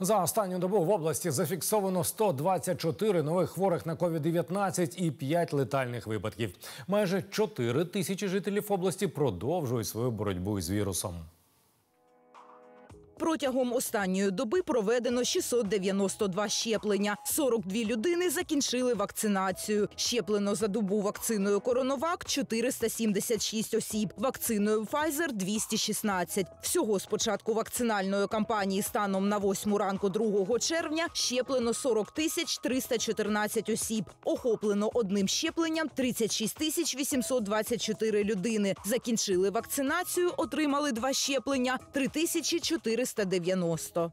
За останню добу в області зафіксовано 124 нових хворих на COVID-19 і 5 летальних випадків. Майже 4 тисячі жителів області продовжують свою боротьбу із вірусом. Протягом останньої доби проведено 692 щеплення. 42 людини закінчили вакцинацію. Щеплено за добу вакциною Коронавак 476 осіб. Вакциною Pfizer – 216. Всього з початку вакцинальної кампанії станом на 8 ранку 2 червня щеплено 40 тисяч 314 осіб. Охоплено одним щепленням 36 тисяч 824 людини. Закінчили вакцинацію, отримали два щеплення 3400 390.